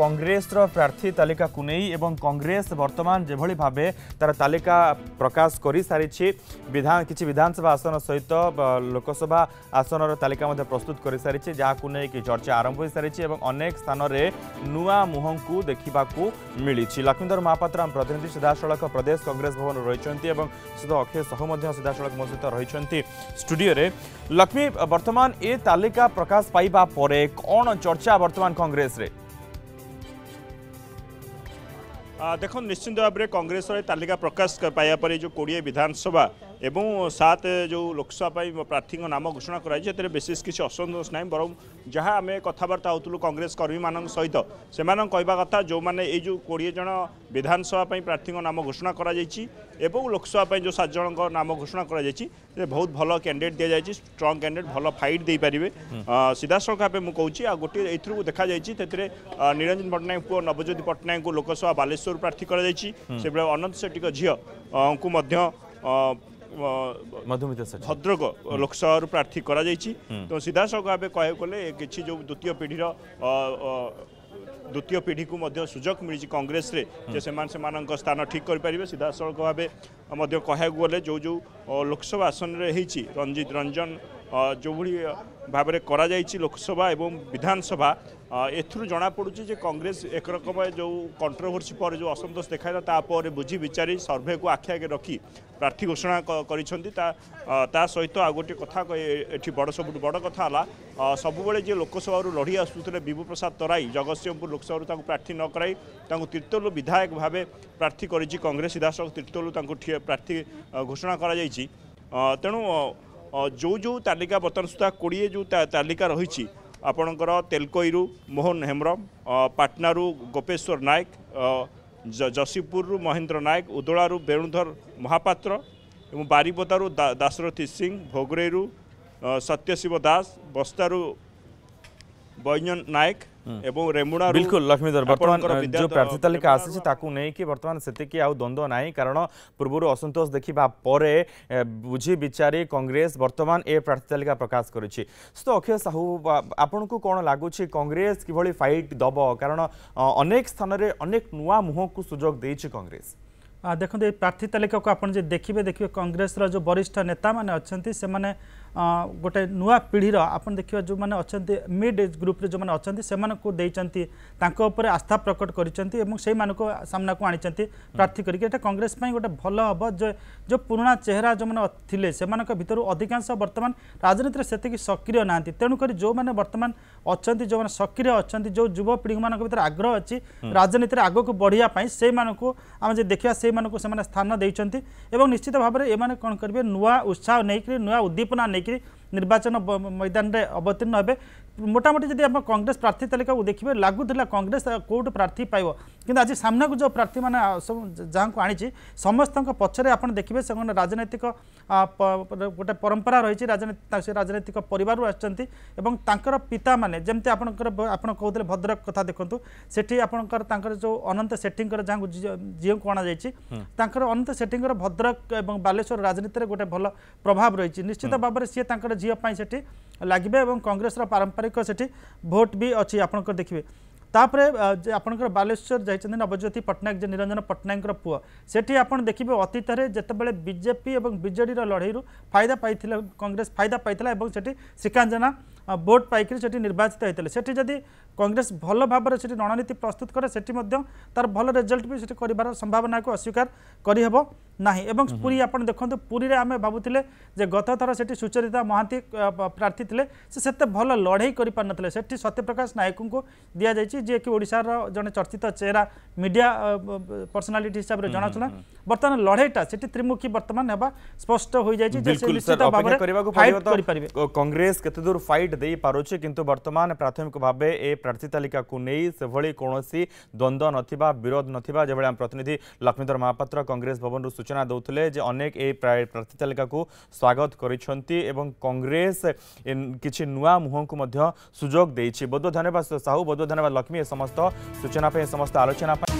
কংগ্রেসর প্রার্থী তালিকাকু নেই এবং কংগ্রেস বর্তমান যেভাবে ভাবে তার তালিকা প্রকাশ করে সারিছে বিধান কিছু বিধানসভা আসন সহিত লোকসভা আসনর তালিকা প্রস্তুত করে সারিছে যাকে নেই চর্চা আরম্ভ হয়ে সারিছে এবং অনেক স্থানরে নূয়া মুহঙ্কু দেখা মিছে লক্ষ্মীধর মহাপাত্র আম প্রতিনিধি সিধাসলখ প্রদেশ কংগ্রেস ভবন রয়েছেন এবং সহ অক্ষয় সাহু মধ্যে সিধাসলখ মো সহ রয়েছেন স্টুডিওরে লক্ষ্মী বর্তমান এ তালিকা প্রকাশ পাইবা পরে কোণ চর্চা বর্তমান কংগ্রেসের দেখুন নিশ্চিন্ত ভাবে কংগ্রেসের তালিকা প্রকাশ পাইবা পরে যে কোড়ি বিধানসভা এবং সাত যে লোকসভা পাই প্রার্থী নাম ঘোষণা করাই সেতু বিশেষ কিছু অসন্তোষ না বরং যা আমি কথাবার্তা হোলু কংগ্রেস কর্মী মান সহিত সে কহা কথা যে এই যে কোড়ি জন বিধানসভা প্রার্থী নাম ঘোষণা করা যাই এবং লোকসভা পাই যে সাত জনক নাম ঘোষণা করা যাই বহু ভাল ক্যান্ডিডেট দিয়ে যাই স্ট্রং ক্যান্ডিডেট ভালো ফাইট দিয়ে পারে সিধাসলখ ভাবে মুছি আর গোটি এই দেখা যাই সেতু নিরঞ্জন পট্টনাক পুয় নবজ্যোতি পট্টনাক লোকসভা বালেশ্বর প্রার্থী করা যাই সেভাবে অনন্ত সেট্টীক ঝিও কু भद्रक लोकसभा प्रार्थी कर तो सीधा सख भाव कह कि जो द्वितीय पीढ़ीर द्वितीय पीढ़ी को मध्य सुजोग मिली कंग्रेस से स्थान ठीक करें सीधा सख भाव कह गले जो जो लोकसभा आसन रंजित रंजन ଯେଉଁଭଳି ଭାବରେ କରାଯାଇଛି ଲୋକସଭା ଏବଂ ବିଧାନସଭା ଏଥିରୁ ଜଣାପଡ଼ୁଛି ଯେ କଂଗ୍ରେସ ଏକ ରକମ ଯେଉଁ କଣ୍ଟ୍ରୋଭର୍ସି ପରେ ଯେଉଁ ଅସନ୍ତୋଷ ଦେଖାଇଲା ତାପରେ ବୁଝି ବିଚାରି ସର୍ଭେକୁ ଆଖି ଆଗରେ ରଖି ପ୍ରାର୍ଥୀ ଘୋଷଣା କରିଛନ୍ତି ତା ତା ସହିତ ଆଉ ଗୋଟିଏ କଥା ଏଠି ବଡ଼ ସବୁଠୁ ବଡ଼ କଥା ହେଲା ସବୁବେଳେ ଯିଏ ଲୋକସଭାରୁ ଲଢ଼ି ଆସୁଥିଲେ ବିଭୁ ପ୍ରସାଦ ତରାଇ ଜଗତସିଂହପୁର ଲୋକସଭାରୁ ତାଙ୍କୁ ପ୍ରାର୍ଥୀ ନ କରାଇ ତାଙ୍କୁ ତୀର୍ତ୍ତୋଲୁ ବିଧାୟକ ଭାବେ ପ୍ରାର୍ଥୀ କରିଛି କଂଗ୍ରେସ ସିଧାସଳଖ ତୀର୍ତ୍ତୋଲୁ ତାଙ୍କୁ ପ୍ରାର୍ଥୀ ଘୋଷଣା କରାଯାଇଛି ତେଣୁ ଯେଉଁ ଯେଉଁ ତାଲିକା ବର୍ତ୍ତମାନ ସୁଦ୍ଧା କୋଡ଼ିଏ ଯେଉଁ ତାଲିକା ରହିଛି ଆପଣଙ୍କର ତେଲକୋଇରୁ ମୋହନ ହେମ୍ରମ୍ ପାଟନାରୁ ଗୋପେଶ୍ୱର ନାୟକ ଯଶୀପୁରରୁ ମହେନ୍ଦ୍ର ନାୟକ ଉଦଳାରୁ ବେଣୁଧର ମହାପାତ୍ର ଏବଂ ବାରିପଦାରୁ ଦାଶରଥୀ ସିଂ ଭୋଗରେଇରୁ ସତ୍ୟଶିବ ଦାସ ବସ୍ତାରୁ ବୈଜନ ନାୟକ ଏବଂ ରେମୁଣା ବିଲକୁଲ ଲକ୍ଷ୍ମୀଧର ବର୍ତ୍ତମାନ ଯେଉଁ ପ୍ରାର୍ଥୀ ତାଲିକା ଆସିଛି ତାକୁ ନେଇକି ବର୍ତ୍ତମାନ ସେତିକି ଆଉ ଦ୍ୱନ୍ଦ୍ୱ ନାହିଁ କାରଣ ପୂର୍ବରୁ ଅସନ୍ତୋଷ ଦେଖିବା ପରେ ବୁଝି ବିଚାରି କଂଗ୍ରେସ ବର୍ତ୍ତମାନ ଏ ପ୍ରାର୍ଥୀ ତାଲିକା ପ୍ରକାଶ କରିଛି ତ ଅକ୍ଷୟ ସାହୁ ଆପଣଙ୍କୁ କ'ଣ ଲାଗୁଛି କଂଗ୍ରେସ କିଭଳି ଫାଇଟ୍ ଦେବ କାରଣ ଅନେକ ସ୍ଥାନରେ ଅନେକ ନୂଆ ମୁହଁକୁ ସୁଯୋଗ ଦେଇଛି କଂଗ୍ରେସ ଦେଖନ୍ତୁ ଏ ପ୍ରାର୍ଥୀ ତାଲିକାକୁ ଆପଣ ଯଦି ଦେଖିବେ ଦେଖିବେ କଂଗ୍ରେସର ଯେଉଁ ବରିଷ୍ଠ ନେତାମାନେ ଅଛନ୍ତି ସେମାନେ गोटे नुवा पिँढी र आउँदो जो अहिले मिड एज ग्रुप जो अनि समाचार तपाईँले आस्था प्रकट गरिन्छ सामना आनि प्रार्थी गरिक ए कङ्ग्रेसपै गए भयो हे पुरुवा चेहेरा जो लेख्ने भित्र अधिकांश बर्तन राजनीतिले त्यतिक सक्रिय नान्ति तेणुकरी जो भने बर्तमान ଅଛନ୍ତି ଯେଉଁମାନେ ସକ୍ରିୟ ଅଛନ୍ତି ଯେଉଁ ଯୁବପିଢ଼ିମାନଙ୍କ ଭିତରେ ଆଗ୍ରହ ଅଛି ରାଜନୀତିରେ ଆଗକୁ ବଢ଼ିବା ପାଇଁ ସେଇମାନଙ୍କୁ ଆମେ ଯଦି ଦେଖିବା ସେଇମାନଙ୍କୁ ସେମାନେ ସ୍ଥାନ ଦେଇଛନ୍ତି ଏବଂ ନିଶ୍ଚିତ ଭାବରେ ଏମାନେ କ'ଣ କରିବେ ନୂଆ ଉତ୍ସାହ ନେଇକରି ନୂଆ ଉଦ୍ଦୀପନା ନେଇକରି ନିର୍ବାଚନ ମୈଦାନରେ ଅବତୀର୍ଣ୍ଣ ହେବେ মোটামুটি যদি আপনার কংগ্রেস প্রার্থী তালিকা দেখবে লাগুলা কংগ্রেস কোটি প্রার্থী পাইব কিন্তু আজ সামনাকে যে প্রার্থী মানে যা আনিছি সমস্ত পছরে আপনার দেখবে সে রাজনৈতিক গোটে পরম্পরা রয়েছে রাজনীতি রাজনৈতিক পরিবার আসছেন এবং তাঁর পিতা মানে যেমি আপনার আপনার কৌলে ভদ্রক কথা দেখুন সেটি আপনার তাঁর যে অনন্ত সেঠিঙ্কর যা ঝিউকে অণাযাই তাঁর অনন্ত সেঠিঙ্কর ভদ্রক এবং বালেশ্বর রাজনীতির গোটে ভাল প্রভাব রয়েছে নিশ্চিত ভাবে সি তাঁর ঝিও সেটি ଲାଗିବେ ଏବଂ କଂଗ୍ରେସର ପାରମ୍ପରିକ ସେଠି ଭୋଟ୍ ବି ଅଛି ଆପଣଙ୍କର ଦେଖିବେ ତାପରେ ଆପଣଙ୍କର ବାଲେଶ୍ୱର ଯାଇଛନ୍ତି ନବଜ୍ୟୋତି ପଟ୍ଟନାୟକ ଯେ ନିରଞ୍ଜନ ପଟ୍ଟନାୟକଙ୍କର ପୁଅ ସେଠି ଆପଣ ଦେଖିବେ ଅତୀତରେ ଯେତେବେଳେ ବିଜେପି ଏବଂ ବିଜେଡ଼ିର ଲଢ଼େଇରୁ ଫାଇଦା ପାଇଥିଲା କଂଗ୍ରେସ ଫାଇଦା ପାଇଥିଲା ଏବଂ ସେଠି ଶ୍ରୀକାନ୍ତ ଜେନା ଭୋଟ୍ ପାଇକରି ସେଠି ନିର୍ବାଚିତ ହୋଇଥିଲେ ସେଠି ଯଦି কংগ্রেস ভাল ভাবে সেটি রণনীতি প্রস্তুত করে সেটি তার ভাল রেজল্ট বি সেটি করবার সম্ভাবনা অস্বীকার করিহব না এবং পুরী আপনার দেখুন পুরীরে আমি ভাবুলে যে গতথর সেটি সুচরিতা মহান্তি প্রার্থী লে সে সেতে ভাল লড়াই করে পারি নলে সেটি সত্যপ্রকাশ নায়কঙ্কু দিয়া যাই যে কি ওড়শার জন চর্চিত চেহারা মিডিয়া পর্সনালিটি হিসাবে জনাশুনা বর্তমান লড়াইটা সেটি ত্রিমুখী বর্তমান হওয়া স্পষ্ট হয়ে যাই যে সে নিশ্চিত ভাবে কংগ্রেস কতদূর ফাইট দিয়ে পারুছে কিন্তু বর্তমান প্রাথমিক ভাবে এ ପ୍ରାର୍ଥୀ ତାଲିକାକୁ ନେଇ ସେଭଳି କୌଣସି ଦ୍ୱନ୍ଦ୍ୱ ନଥିବା ବିରୋଧ ନଥିବା ଯେଭଳି ଆମ ପ୍ରତିନିଧି ଲକ୍ଷ୍ମୀଧର ମହାପାତ୍ର କଂଗ୍ରେସ ଭବନରୁ ସୂଚନା ଦେଉଥିଲେ ଯେ ଅନେକ ଏହି ପ୍ରାର୍ଥୀ ତାଲିକାକୁ ସ୍ୱାଗତ କରିଛନ୍ତି ଏବଂ କଂଗ୍ରେସ କିଛି ନୂଆ ମୁହଁକୁ ମଧ୍ୟ ସୁଯୋଗ ଦେଇଛି ବହୁତ ଧନ୍ୟବାଦ ସାହୁ ବହୁତ ଧନ୍ୟବାଦ ଲକ୍ଷ୍ମୀ ଏ ସମସ୍ତ ସୂଚନା ପାଇଁ ସମସ୍ତ ଆଲୋଚନା ପାଇଁ